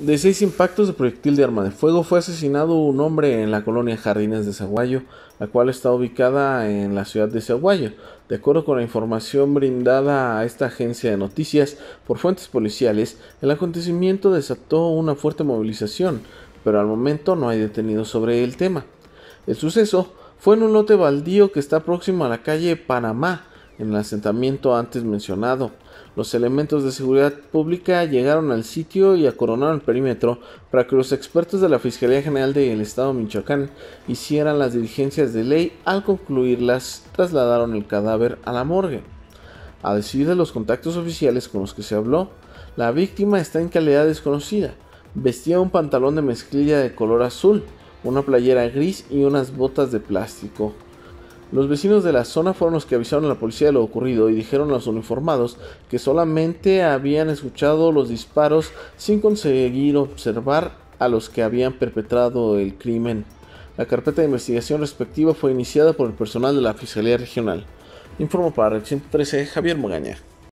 De seis impactos de proyectil de arma de fuego fue asesinado un hombre en la colonia Jardines de Zaguayo, la cual está ubicada en la ciudad de Zaguayo. De acuerdo con la información brindada a esta agencia de noticias por fuentes policiales, el acontecimiento desató una fuerte movilización, pero al momento no hay detenidos sobre el tema. El suceso fue en un lote baldío que está próximo a la calle Panamá, en el asentamiento antes mencionado. Los elementos de seguridad pública llegaron al sitio y acoronaron el perímetro para que los expertos de la Fiscalía General del Estado de Michoacán hicieran las diligencias de ley. Al concluirlas, trasladaron el cadáver a la morgue. A decir de los contactos oficiales con los que se habló, la víctima está en calidad desconocida. Vestía un pantalón de mezclilla de color azul, una playera gris y unas botas de plástico. Los vecinos de la zona fueron los que avisaron a la policía de lo ocurrido y dijeron a los uniformados que solamente habían escuchado los disparos sin conseguir observar a los que habían perpetrado el crimen. La carpeta de investigación respectiva fue iniciada por el personal de la Fiscalía Regional. Informo para el 113 Javier Mogaña.